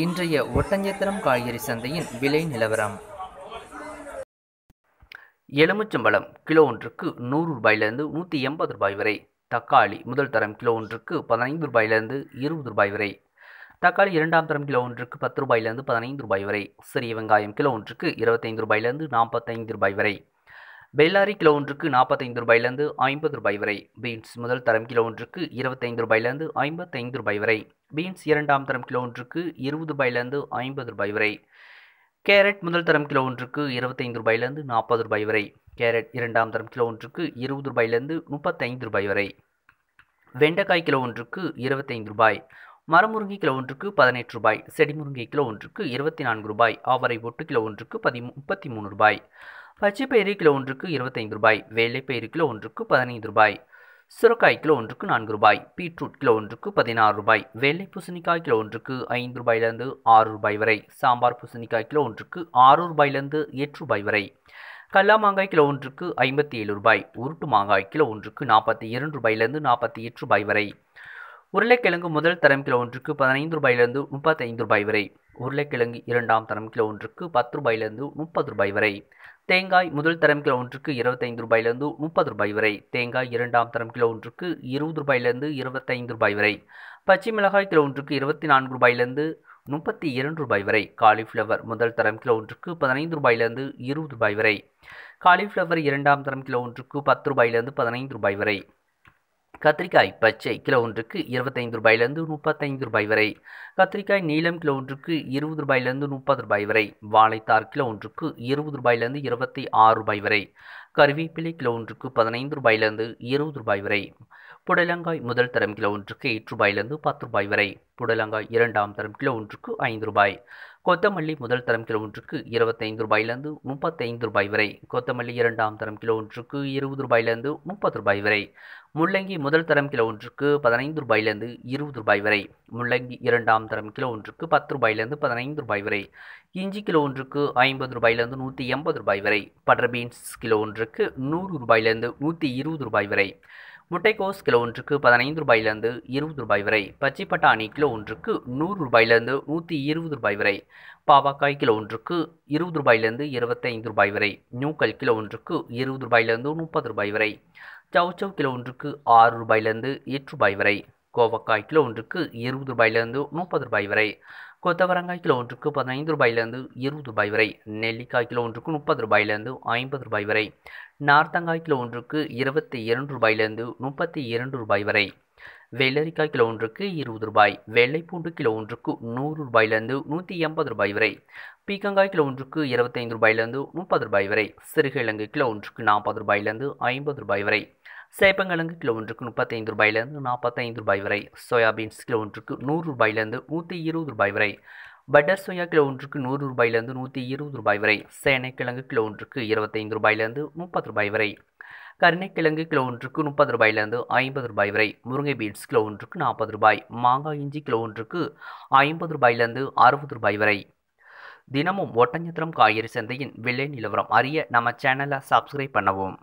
இன்றைய ஒட்டஞ்சத்திரம் காய்கறி சந்தையின் விலை நிலவரம் எலுமிச்சம்பழம் கிலோ ஒன்றுக்கு நூறு ரூபாயிலிருந்து நூற்றி எண்பது ரூபாய் வரை தக்காளி முதல் தரம் கிலோ ஒன்றுக்கு பதினைந்து ரூபாயிலிருந்து இருபது ரூபாய் வரை தக்காளி இரண்டாம் தரம் கிலோ ஒன்றுக்கு பத்து ரூபாயிலிருந்து பதினைந்து ரூபாய் வரை சிறிய வெங்காயம் கிலோ ஒன்றுக்கு இருபத்தைந்து ரூபாயிலிருந்து நாற்பத்தைந்து ரூபாய் வரை பெல்லாரி கிலோ ஒன்றுக்கு நாற்பத்தைந்து ரூபாயிலிருந்து ஐம்பது ரூபாய் வரை பீன்ஸ் முதல் தரம் கிலோ ஒன்றுக்கு இருபத்தைந்து ரூபாயிலிருந்து ஐம்பத்தைந்து ரூபாய் வரை பீன்ஸ் இரண்டாம் தரம் கிலோ ஒன்றுக்கு இருபது ரூபாயிலிருந்து ஐம்பது ரூபாய் வரை கேரட் முதல் தரம் கிலோ ஒன்றுக்கு இருபத்தைந்து ரூபாயிலிருந்து நாற்பது ரூபாய் வரை கேரட் இரண்டாம் தரம் கிலோ ஒன்றுக்கு இருபது ரூபாயிலிருந்து முப்பத்தைந்து ரூபாய் வரை வெண்டைக்காய் கிலோ ஒன்றுக்கு இருபத்தைந்து ரூபாய் மரமுருங்கை கிலோ ஒன்றுக்கு பதினெட்டு ரூபாய் செடிமுருங்கை கிலோ ஒன்றுக்கு இருபத்தி நான்கு ரூபாய் ஆவரை ஒட்டு கிலோ ஒன்றுக்கு பதி முப்பத்தி மூணு ரூபாய் பச்சைப்பயிறு கிலோ ஒன்றுக்கு இருபத்தைந்து ரூபாய் வேலைப்பயிறு கிலோ ஒன்றுக்கு பதினைந்து ரூபாய் சுரக்காய் கிலோ ஒன்றுக்கு நான்கு ரூபாய் பீட்ரூட் கிலோ ஒன்றுக்கு பதினாறு ரூபாய் வெள்ளை பூசணிக்காய் கிலோ ஒன்றுக்கு ஐந்து ரூபாயிலிருந்து ஆறு ரூபாய் வரை சாம்பார் பூசணிக்காய் கிலோ ஒன்றுக்கு ஆறு ரூபாயிலிருந்து எட்டு ரூபாய் வரை கல்லா மாங்காய் கிலோ ஒன்றுக்கு ஐம்பத்தி ஏழு ரூபாய் உருட்டு மாங்காய் கிலோ ஒன்றுக்கு நாற்பத்தி இரண்டு ரூபாயிலிருந்து நாற்பத்தி எட்டு ரூபாய் வரை உருளைக்கிழங்கு முதல் தரம் கிலோ ஒன்றுக்கு பதினைந்து ரூபாயிலிருந்து முப்பத்தைந்து ரூபாய் வரை உருளைக்கிழங்கு இரண்டாம் தரம் கிலோ ஒன்றுக்கு பத்து ரூபாயிலிருந்து முப்பது ரூபாய் வரை தேங்காய் முதல் தரம் கிலோ ஒன்றுக்கு இருபத்தைந்து ரூபாயிலிருந்து முப்பது ரூபாய் வரை தேங்காய் இரண்டாம் தரம் கிலோ ஒன்றுக்கு இருபது ரூபாயிலிருந்து இருபத்தைந்து ரூபாய் வரை பச்சை மிளகாய் கிலோ ஒன்றுக்கு இருபத்தி நான்கு ரூபாயிலிருந்து முப்பத்தி இரண்டு ரூபாய் வரை காலிஃப்ளவர் முதல் தரம் கிலோ ஒன்றுக்கு பதினைந்து ரூபாயிலிருந்து இருபது ரூபாய் வரை காலிஃப்ளவர் இரண்டாம் தரம் கிலோ ஒன்றுக்கு பத்து ரூபாயிலிருந்து பதினைந்து ரூபாய் வரை கத்திரிக்காய் பச்சை கிலோ ஒன்றுக்கு இருபத்தைந்து ரூபாயிலிருந்து முப்பத்தைந்து ரூபாய் வரை கத்திரிக்காய் நீளம் கிலோ ஒன்றுக்கு இருபது ரூபாயிலிருந்து முப்பது ரூபாய் வரை வாழைத்தார் கிலோ ஒன்றுக்கு இருபது ரூபாயிலிருந்து இருபத்தி ஆறு ரூபாய் வரை கருவேப்பிலை கிலோ ஒன்றுக்கு பதினைந்து ரூபாயிலிருந்து இருபது ரூபாய் வரை புடலங்காய் முதல் தரம் கிலோ ஒன்றுக்கு எட்டு ரூபாயிலிருந்து பத்து ரூபாய் வரை புடலங்காய் இரண்டாம் தரம் கிலோ ஒன்றுக்கு ஐந்து ரூபாய் கொத்தமல்லி முதல் தரம் கிலோ ஒன்றுக்கு இருபத்தைந்து ரூபாயிலிருந்து முப்பத்தைந்து ரூபாய் வரை கொத்தமல்லி இரண்டாம் தரம் கிலோ ஒன்றுக்கு இருபது ரூபாயிலிருந்து முப்பது ரூபாய் வரை முள்ளங்கி முதல் தரம் கிலோ ஒன்றுக்கு பதினைந்து ரூபாயிலிருந்து இருபது ரூபாய் வரை முள்ளங்கி இரண்டாம் தரம் கிலோ ஒன்றுக்கு பத்து ரூபாயிலிருந்து பதினைந்து ரூபாய் வரை இஞ்சி கிலோ ஒன்றுக்கு ஐம்பது ரூபாயிலிருந்து நூற்றி எண்பது ரூபாய் வரை பட்டர் பீன்ஸ் கிலோ ஒன்றுக்கு நூறு ரூபாயிலிருந்து நூற்றி இருபது ரூபாய் வரை முட்டைக்கோஸ் கிலோ ஒன்றுக்கு பதினைந்து ரூபாயிலிருந்து இருபது ரூபாய் வரை பச்சைப்பட்டாணி கிலோ ஒன்றுக்கு நூறு ரூபாயிலிருந்து நூற்றி இருபது ரூபாய் வரை பாவக்காய் கிலோ ஒன்றுக்கு இருபது ரூபாயிலிருந்து இருபத்தைந்து ரூபாய் வரை நூக்கல் கிலோ ஒன்றுக்கு இருபது ரூபாயிலிருந்து முப்பது ரூபாய் வரை சவுச்சவ் கிலோ ஒன்றுக்கு ஆறு ரூபாயிலிருந்து எட்டு ரூபாய் வரை கோவக்காய் கிலோ ஒன்றுக்கு இருபது ரூபாயிலிருந்து முப்பது ரூபாய் வரை கொத்தவரங்காய் கிலோ ஒன்றுக்கு பதினைந்து ரூபாயிலிருந்து இருபது ரூபாய் வரை நெல்லிக்காய் கிலோ ஒன்றுக்கு முப்பது ரூபாயிலிருந்து ஐம்பது ரூபாய் வரை நார்த்தங்காய் கிலோ ஒன்றுக்கு இருபத்தி இரண்டு ரூபாயிலிருந்து முப்பத்தி இரண்டு ரூபாய் வரை வெள்ளரிக்காய் கிலோ ஒன்றுக்கு இருபது ரூபாய் வெள்ளைப்பூண்டு கிலோ ஒன்றுக்கு நூறு ரூபாயிலிருந்து நூற்றி எண்பது ரூபாய் வரை பீக்கங்காய் கிலோ ஒன்றுக்கு இருபத்தைந்து ரூபாயிலிருந்து முப்பது ரூபாய் வரை சிறுகிழங்கு கிலோ ஒன்றுக்கு நாற்பது ரூபாயிலிருந்து ஐம்பது ரூபாய் வரை சேப்பங்கிழங்கு கிலோ ஒன்றுக்கு முப்பத்தைந்து ரூபாயிலேருந்து நாற்பத்தைந்து ரூபாய் வரை சோயாபீன்ஸ் கிலோ ஒன்றுக்கு நூறு ரூபாயிலேருந்து நூற்றி இருபது ரூபாய் வரை பட்டர் சோயா கிலோ ஒன்றுக்கு நூறு ரூபாயிலேருந்து நூற்றி இருபது ரூபாய் வரை சேனைக்கிழங்கு கிலோ ஒன்றுக்கு இருபத்தைந்து ரூபாயிலேருந்து முப்பது ரூபாய் வரை கருணைக்கிழங்கு கிலோ ஒன்றுக்கு முப்பது ரூபாயிலேருந்து ஐம்பது ரூபாய் வரை முருங்கை பீன்ஸ் கிலோ ஒன்றுக்கு நாற்பது ரூபாய் மாங்காய் இஞ்சி கிலோ ஒன்றுக்கு ஐம்பது ரூபாயிலேருந்து அறுபது ரூபாய் வரை தினமும் ஒட்டஞ்சத்திரம் காய்கறி சந்தையின் விலை நிலவரம் அறிய நம்ம சேனலை சப்ஸ்கிரைப் பண்ணவும்